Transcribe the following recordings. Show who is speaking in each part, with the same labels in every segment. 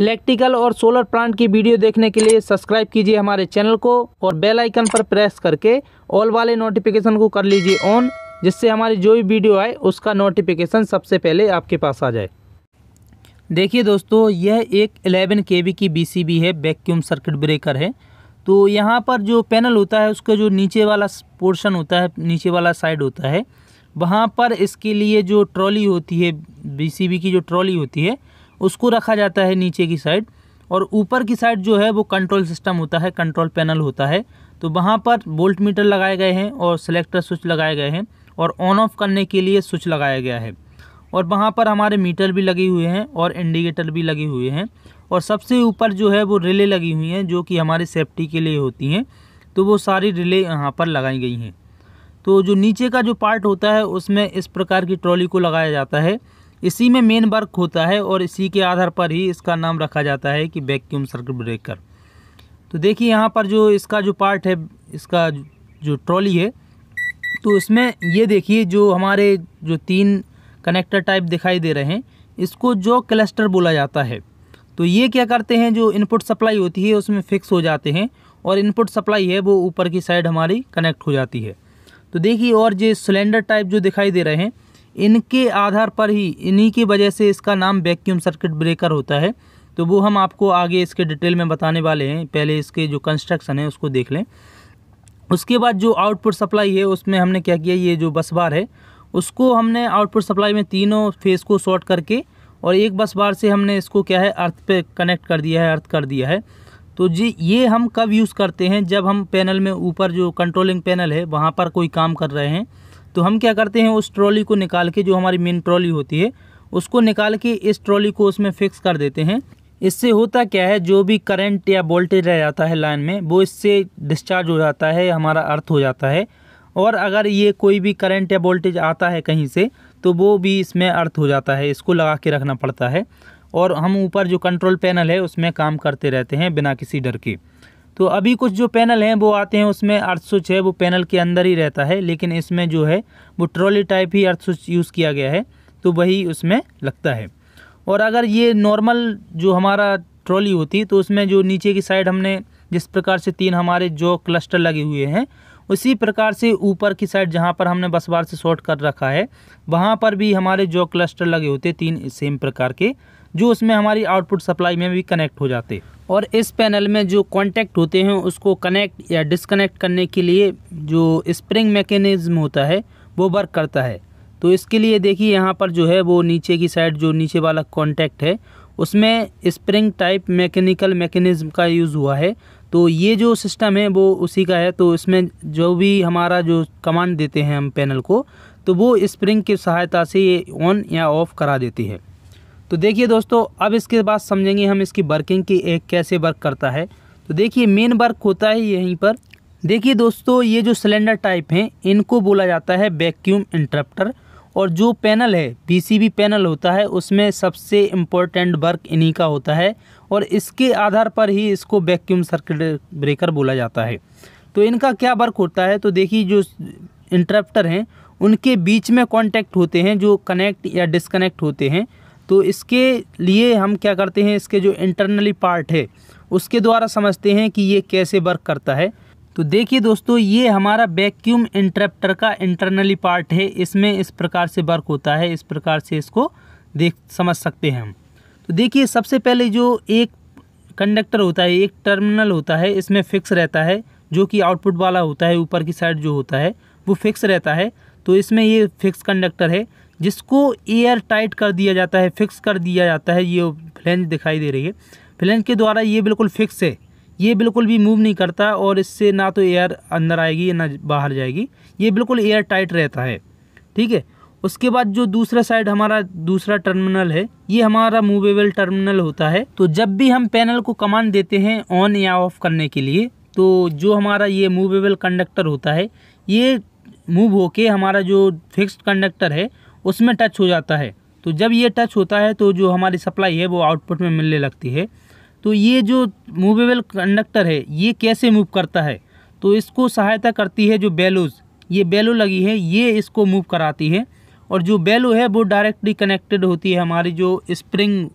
Speaker 1: electrical और solar plant की video देखने के लिए सब्सक्राइब कीजिए हमारे चैनल को और बेल आइकन पर प्रेस करके ऑल वाले नोटिफिकेशन को कर लीजिए ऑन जिससे हमारी जो भी वीडियो आए उसका नोटिफिकेशन सबसे पहले आपके पास आ जाए देखिए दोस्तों यह एक 11 के की बी है वैक्यूम सर्किट ब्रेकर है तो यहाँ पर जो पैनल होता है उसका जो नीचे वाला पोर्शन होता है नीचे वाला साइड होता है वहाँ पर इसके लिए जो ट्रॉली होती है बी की जो ट्रॉली होती है उसको रखा जाता है नीचे की साइड और ऊपर की साइड जो है वो कंट्रोल सिस्टम होता है कंट्रोल पैनल होता है तो वहाँ पर बोल्ट मीटर लगाए गए हैं और सेलेक्टर स्विच लगाए गए हैं और ऑन ऑफ करने के लिए स्विच लगाया गया है और वहाँ पर हमारे मीटर भी लगे हुए हैं और इंडिकेटर भी लगे हुए हैं और सबसे ऊपर जो है वो रिले लगी हुई हैं जो कि हमारे सेफ्टी के लिए होती हैं तो वो सारी रिले यहाँ पर लगाई गई हैं तो जो नीचे का जो पार्ट होता है उसमें इस प्रकार की ट्रॉली को लगाया जाता है इसी में मेन वर्क होता है और इसी के आधार पर ही इसका नाम रखा जाता है कि वैक्यूम सर्किट ब्रेकर तो देखिए यहाँ पर जो इसका जो पार्ट है इसका जो ट्रॉली है तो इसमें ये देखिए जो हमारे जो तीन कनेक्टर टाइप दिखाई दे रहे हैं इसको जो क्लस्टर बोला जाता है तो ये क्या करते हैं जो इनपुट सप्लाई होती है उसमें फिक्स हो जाते हैं और इनपुट सप्लाई है वो ऊपर की साइड हमारी कनेक्ट हो जाती है तो देखिए और जो सिलेंडर टाइप जो दिखाई दे रहे हैं इनके आधार पर ही इन्हीं की वजह से इसका नाम वैक्यूम सर्किट ब्रेकर होता है तो वो हम आपको आगे इसके डिटेल में बताने वाले हैं पहले इसके जो कंस्ट्रक्शन है उसको देख लें उसके बाद जो आउटपुट सप्लाई है उसमें हमने क्या किया ये जो बस बार है उसको हमने आउटपुट सप्लाई में तीनों फेस को शॉर्ट करके और एक बस बार से हमने इसको क्या है अर्थ पे कनेक्ट कर दिया है अर्थ कर दिया है तो जी ये हम कब यूज़ करते हैं जब हम पैनल में ऊपर जो कंट्रोलिंग पैनल है वहाँ पर कोई काम कर रहे हैं तो हम क्या करते हैं उस ट्रॉली को निकाल के जो हमारी मेन ट्रॉली होती है उसको निकाल के इस ट्रॉली को उसमें फिक्स कर देते हैं इससे होता क्या है जो भी करंट या वोल्टेज रह जाता है लाइन में वो इससे डिस्चार्ज हो जाता है हमारा अर्थ हो जाता है और अगर ये कोई भी करंट या वोल्टेज आता है कहीं से तो वो भी इसमें अर्थ हो जाता है इसको लगा के रखना पड़ता है और हम ऊपर जो कंट्रोल पैनल है उसमें काम करते रहते हैं बिना किसी डर के तो अभी कुछ जो पैनल हैं वो आते हैं उसमें अर्थ है वो पैनल के अंदर ही रहता है लेकिन इसमें जो है वो ट्रॉली टाइप ही अर्थ यूज़ किया गया है तो वही उसमें लगता है और अगर ये नॉर्मल जो हमारा ट्रॉली होती तो उसमें जो नीचे की साइड हमने जिस प्रकार से तीन हमारे जो क्लस्टर लगे हुए हैं उसी प्रकार से ऊपर की साइड जहाँ पर हमने बस बार से शॉर्ट कर रखा है वहाँ पर भी हमारे जो क्लस्टर लगे होते तीन सेम प्रकार के जो उसमें हमारी आउटपुट सप्लाई में भी कनेक्ट हो जाते और इस पैनल में जो कॉन्टैक्ट होते हैं उसको कनेक्ट या डिसकनेक्ट करने के लिए जो स्प्रिंग मैकेनिज़्म होता है वो वर्क करता है तो इसके लिए देखिए यहाँ पर जो है वो नीचे की साइड जो नीचे वाला कॉन्टैक्ट है उसमें स्प्रिंग टाइप मैकेनिकल मैकेनिज़्म का यूज़ हुआ है तो ये जो सिस्टम है वो उसी का है तो इसमें जो भी हमारा जो कमांड देते हैं हम पैनल को तो वो स्प्रिंग की सहायता से ये ऑन या ऑफ़ करा देती है तो देखिए दोस्तों अब इसके बाद समझेंगे हम इसकी वर्किंग की एक कैसे वर्क करता है तो देखिए मेन वर्क होता है यहीं पर देखिए दोस्तों ये जो सिलेंडर टाइप हैं इनको बोला जाता है वैक्यूम इंटरप्टर और जो पैनल है पीसीबी पैनल होता है उसमें सबसे इम्पोर्टेंट वर्क इन्हीं का होता है और इसके आधार पर ही इसको वैक्यूम सर्किट ब्रेकर बोला जाता है तो इनका क्या वर्क होता है तो देखिए जो इंटरप्टर हैं उनके बीच में कांटेक्ट होते हैं जो कनेक्ट या डिसकनेक्ट होते हैं तो इसके लिए हम क्या करते हैं इसके जो इंटरनली पार्ट है उसके द्वारा समझते हैं कि ये कैसे वर्क करता है तो देखिए दोस्तों ये हमारा वैक्यूम इंटरप्टर का इंटरनली पार्ट है इसमें इस प्रकार से वर्क होता है इस प्रकार से इसको देख समझ सकते हैं हम तो देखिए सबसे पहले जो एक कंडक्टर होता है एक टर्मिनल होता है इसमें फिक्स रहता है जो कि आउटपुट वाला होता है ऊपर की साइड जो होता है वो फिक्स रहता है तो इसमें ये फिक्स कंडक्टर है जिसको एयर टाइट कर दिया जाता है फिक्स कर दिया जाता है ये फ्लेंज दिखाई दे रही है फ्लेंज के द्वारा ये बिल्कुल फिक्स है ये बिल्कुल भी मूव नहीं करता और इससे ना तो एयर अंदर आएगी ना बाहर जाएगी ये बिल्कुल एयर टाइट रहता है ठीक है उसके बाद जो दूसरा साइड हमारा दूसरा टर्मिनल है ये हमारा मूवेबल टर्मिनल होता है तो जब भी हम पैनल को कमांड देते हैं ऑन या ऑफ करने के लिए तो जो हमारा ये मूवेबल कंडक्टर होता है ये मूव होके हमारा जो फिक्स्ड कंडक्टर है उसमें टच हो जाता है तो जब ये टच होता है तो जो हमारी सप्लाई है वो आउटपुट में मिलने लगती है तो ये जो मूवेबल कंडक्टर है ये कैसे मूव करता है तो इसको सहायता करती है जो बेलोज ये बेलो लगी है ये इसको मूव कराती है और जो बेलो है वो डायरेक्टली कनेक्टेड होती है हमारी जो स्प्रिंग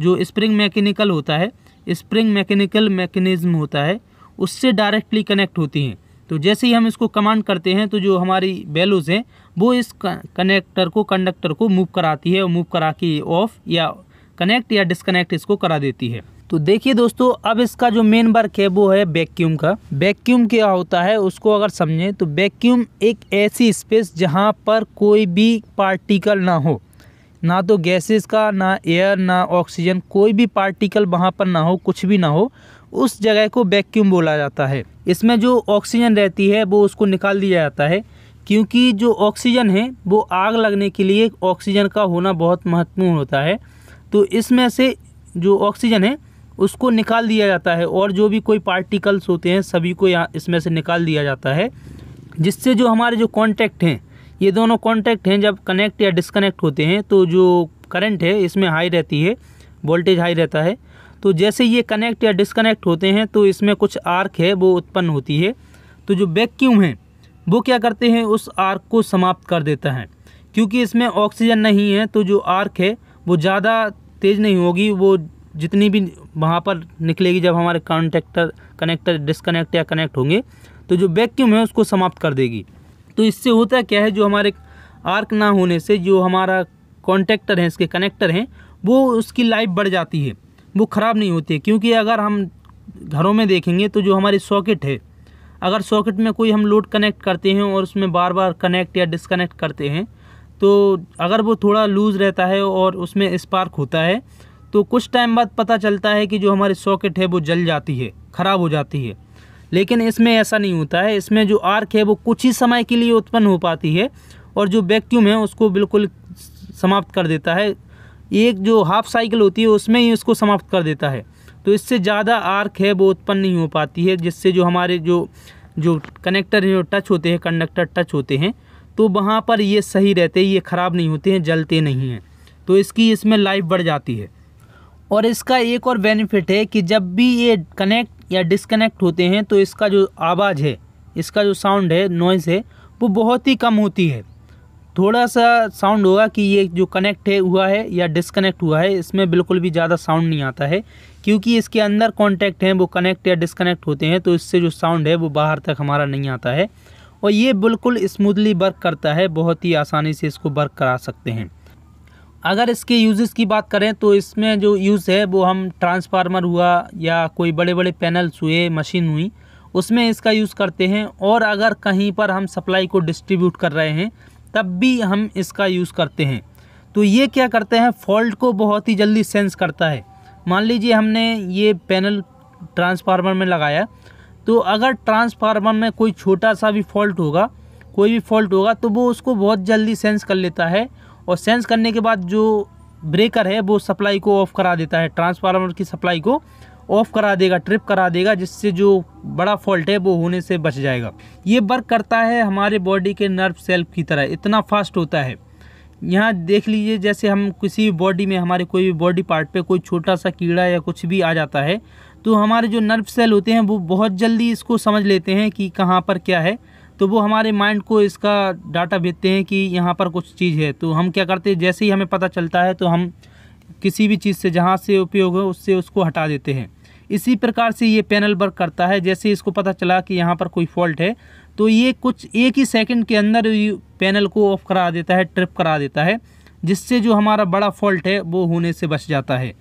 Speaker 1: जो स्प्रिंग मैकेनिकल होता है स्प्रिंग मैकेनिकल मैकेनिज़्म होता है उससे डायरेक्टली कनेक्ट होती हैं तो जैसे ही हम इसको कमांड करते हैं तो जो हमारी वैल्यूज़ हैं वो इस कनेक्टर को कंडक्टर को मूव कराती है और मूव करा के ऑफ या कनेक्ट या डिसकनेक्ट इसको करा देती है तो देखिए दोस्तों अब इसका जो मेन वर्क है वो है वैक्यूम का वैक्यूम क्या होता है उसको अगर समझें तो वैक्यूम एक ऐसी स्पेस जहाँ पर कोई भी पार्टिकल ना हो ना तो गैसेस का ना एयर ना ऑक्सीजन कोई भी पार्टिकल वहाँ पर ना हो कुछ भी ना हो उस जगह को वैक्यूम बोला जाता है इसमें जो ऑक्सीजन रहती है वो उसको निकाल दिया जाता है क्योंकि जो ऑक्सीजन है वो आग लगने के लिए ऑक्सीजन का होना बहुत महत्वपूर्ण होता है तो इसमें से जो ऑक्सीजन है उसको निकाल दिया जाता है और जो भी कोई पार्टिकल्स होते हैं सभी को यहाँ इसमें से निकाल दिया जाता है जिससे जो हमारे जो कॉन्टैक्ट हैं ये दोनों कॉन्टैक्ट हैं जब कनेक्ट या डिसकनेक्ट होते हैं तो जो करंट है इसमें हाई रहती है वोल्टेज हाई रहता है तो जैसे ये कनेक्ट या डिसकनेक्ट होते हैं तो इसमें कुछ आर्क है वो उत्पन्न होती है तो जो वैक्यूम है वो क्या करते हैं उस आर्क को समाप्त कर देता है क्योंकि इसमें ऑक्सीजन नहीं है तो जो आर्क है वो ज़्यादा तेज़ नहीं होगी वो जितनी भी वहाँ पर निकलेगी जब हमारे कॉन्टेक्टर कनेक्टर डिसकनेक्ट या कनेक्ट होंगे तो जो वैक्यूम है उसको समाप्त कर देगी तो इससे होता क्या है जो हमारे आर्क ना होने से जो हमारा कॉन्टेक्टर है इसके कनेक्टर हैं वो उसकी लाइफ बढ़ जाती है वो ख़राब नहीं होती है क्योंकि अगर हम घरों में देखेंगे तो जो हमारी सॉकेट है अगर सॉकेट में कोई हम लोड कनेक्ट करते हैं और उसमें बार बार कनेक्ट या डिसकनेक्ट करते हैं तो अगर वो थोड़ा लूज़ रहता है और उसमें स्पार्क होता है तो कुछ टाइम बाद पता चलता है कि जो हमारी सॉकेट है वो जल जाती है ख़राब हो जाती है लेकिन इसमें ऐसा नहीं होता है इसमें जो आर्क है वो कुछ ही समय के लिए उत्पन्न हो पाती है और जो वैक्यूम है उसको बिल्कुल समाप्त कर देता है एक जो हाफ साइकिल होती है उसमें ही उसको समाप्त कर देता है तो इससे ज़्यादा आर्क है वो उत्पन्न नहीं हो पाती है जिससे जो हमारे जो जो कनेक्टर हैं टच होते हैं कंडक्टर टच होते हैं तो वहाँ पर ये सही रहते हैं ये ख़राब नहीं होते हैं जलते नहीं हैं तो इसकी इसमें लाइफ बढ़ जाती है और इसका एक और बेनिफिट है कि जब भी ये कनेक्ट या डिसकनेक्ट होते हैं तो इसका जो आवाज़ है इसका जो साउंड है नॉइज़ है वो बहुत ही कम होती है थोड़ा सा साउंड होगा कि ये जो कनेक्ट है हुआ है या डिसकनेक्ट हुआ है इसमें बिल्कुल भी ज़्यादा साउंड नहीं आता है क्योंकि इसके अंदर कॉन्टैक्ट हैं वो कनेक्ट या डिसकनेक्ट होते हैं तो इससे जो साउंड है वो बाहर तक हमारा नहीं आता है और ये बिल्कुल स्मूथली वर्क करता है बहुत ही आसानी से इसको वर्क करा सकते हैं अगर इसके यूज़ की बात करें तो इसमें जो यूज़ है वो हम ट्रांसफार्मर हुआ या कोई बड़े बड़े पैनल्स हुए मशीन हुई उसमें इसका यूज़ करते हैं और अगर कहीं पर हम सप्लाई को डिस्ट्रीब्यूट कर रहे हैं तब भी हम इसका यूज़ करते हैं तो ये क्या करते हैं फॉल्ट को बहुत ही जल्दी सेंस करता है मान लीजिए हमने ये पैनल ट्रांसफार्मर में लगाया तो अगर ट्रांसफार्मर में कोई छोटा सा भी फॉल्ट होगा कोई भी फॉल्ट होगा तो वो उसको बहुत जल्दी सेंस कर लेता है और सेंस करने के बाद जो ब्रेकर है वो सप्लाई को ऑफ़ करा देता है ट्रांसफार्मर की सप्लाई को ऑफ़ करा देगा ट्रिप करा देगा जिससे जो बड़ा फॉल्ट है वो होने से बच जाएगा ये वर्क करता है हमारे बॉडी के नर्व सेल की तरह इतना फास्ट होता है यहाँ देख लीजिए जैसे हम किसी भी बॉडी में हमारे कोई भी बॉडी पार्ट पे कोई छोटा सा कीड़ा या कुछ भी आ जाता है तो हमारे जो नर्व सेल होते हैं वो बहुत जल्दी इसको समझ लेते हैं कि कहाँ पर क्या है तो वो हमारे माइंड को इसका डाटा भेजते हैं कि यहाँ पर कुछ चीज़ है तो हम क्या करते हैं जैसे ही हमें पता चलता है तो हम किसी भी चीज़ से जहाँ से उपयोग हो उससे उसको हटा देते हैं इसी प्रकार से ये पैनल वर्क करता है जैसे इसको पता चला कि यहाँ पर कोई फॉल्ट है तो ये कुछ एक ही सेकंड के अंदर पैनल को ऑफ करा देता है ट्रिप करा देता है जिससे जो हमारा बड़ा फॉल्ट है वो होने से बच जाता है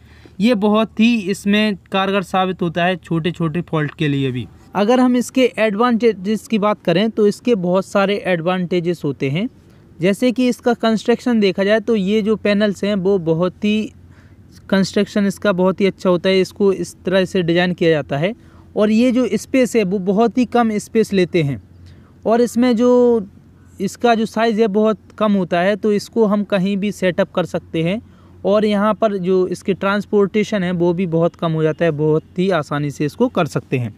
Speaker 1: ये बहुत ही इसमें कारगर साबित होता है छोटे छोटे फॉल्ट के लिए भी अगर हम इसके एडवांटेजेस की बात करें तो इसके बहुत सारे एडवांटेजेस होते हैं जैसे कि इसका कंस्ट्रक्शन देखा जाए तो ये जो पैनल्स हैं वो बहुत ही कंस्ट्रक्शन इसका बहुत ही अच्छा होता है इसको इस तरह से डिज़ाइन किया जाता है और ये जो स्पेस है वो बहुत ही कम स्पेस लेते हैं और इसमें जो इसका जो साइज़ है बहुत कम होता है तो इसको हम कहीं भी सेटअप कर सकते हैं और यहाँ पर जो इसकी ट्रांसपोर्टेशन है वो भी बहुत कम हो जाता है बहुत ही आसानी से इसको कर सकते हैं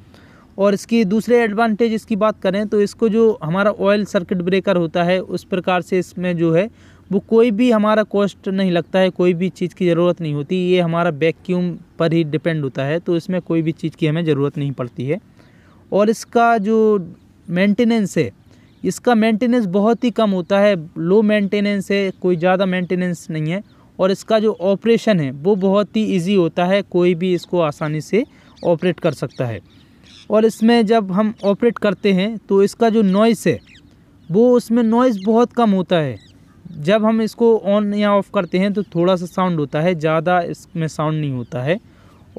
Speaker 1: और इसकी दूसरे एडवांटेज इसकी बात करें तो इसको जो हमारा ऑयल सर्किट ब्रेकर होता है उस प्रकार से इसमें जो है वो कोई भी हमारा कॉस्ट नहीं लगता है कोई भी चीज़ की ज़रूरत नहीं होती ये हमारा वैक्यूम पर ही डिपेंड होता है तो इसमें कोई भी चीज़ की हमें ज़रूरत नहीं पड़ती है और इसका जो मेंटेनेंस है इसका मेंटेनेंस बहुत ही कम होता है लो मेंटेनेंस है कोई ज़्यादा मेंटेनेंस नहीं है और इसका जो ऑपरेशन है वो बहुत ही ईजी होता है कोई भी इसको आसानी से ऑपरेट कर सकता है और इसमें जब हम ऑपरेट करते हैं तो इसका जो नॉइस है वो उसमें नॉइस बहुत कम होता है जब हम इसको ऑन या ऑफ़ करते हैं तो थोड़ा सा साउंड होता है ज़्यादा इसमें साउंड नहीं होता है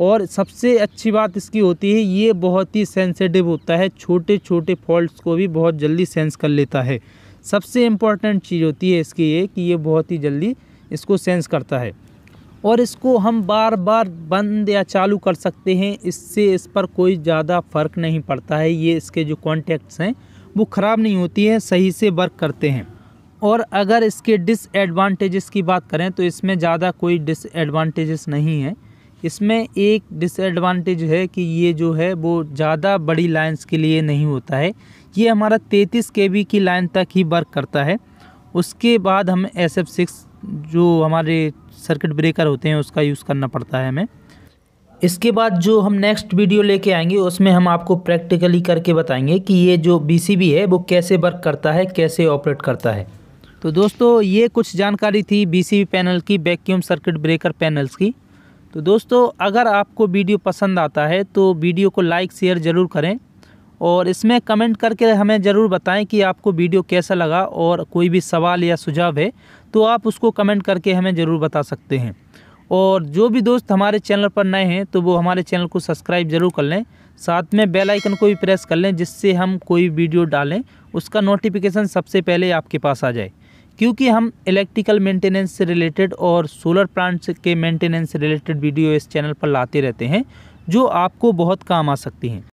Speaker 1: और सबसे अच्छी बात इसकी होती है ये बहुत ही सेंसिटिव होता है छोटे छोटे फॉल्ट्स को भी बहुत जल्दी सेंस कर लेता है सबसे इम्पॉर्टेंट चीज़ होती है इसकी ये कि ये बहुत ही जल्दी इसको सेंस करता है और इसको हम बार बार बंद या चालू कर सकते हैं इससे इस पर कोई ज़्यादा फ़र्क नहीं पड़ता है ये इसके जो कॉन्टैक्ट्स हैं वो ख़राब नहीं होती है सही से वर्क करते हैं और अगर इसके डिसएडवांटेजेस की बात करें तो इसमें ज़्यादा कोई डिसएडवांटेजेस नहीं है इसमें एक डिसएडवांटेज है कि ये जो है वो ज़्यादा बड़ी लाइन्स के लिए नहीं होता है ये हमारा तैतीस के की लाइन तक ही वर्क करता है उसके बाद हम एस एफ सिक्स जो हमारे सर्किट ब्रेकर होते हैं उसका यूज़ करना पड़ता है हमें इसके बाद जो हम नेक्स्ट वीडियो लेके आएंगे उसमें हम आपको प्रैक्टिकली करके बताएंगे कि ये जो बी है वो कैसे वर्क करता है कैसे ऑपरेट करता है तो दोस्तों ये कुछ जानकारी थी बी पैनल की वैक्यूम सर्किट ब्रेकर पैनल्स की तो दोस्तों अगर आपको वीडियो पसंद आता है तो वीडियो को लाइक शेयर ज़रूर करें और इसमें कमेंट करके हमें ज़रूर बताएं कि आपको वीडियो कैसा लगा और कोई भी सवाल या सुझाव है तो आप उसको कमेंट करके हमें ज़रूर बता सकते हैं और जो भी दोस्त हमारे चैनल पर नए हैं तो वो हमारे चैनल को सब्सक्राइब जरूर कर लें साथ में बेल आइकन को भी प्रेस कर लें जिससे हम कोई वीडियो डालें उसका नोटिफिकेशन सबसे पहले आपके पास आ जाए क्योंकि हम इलेक्ट्रिकल मेंटेनेंस से रिलेटेड और सोलर प्लांट्स के मेंटेनेंस से रिलेटेड वीडियो इस चैनल पर लाते रहते हैं जो आपको बहुत काम आ सकती हैं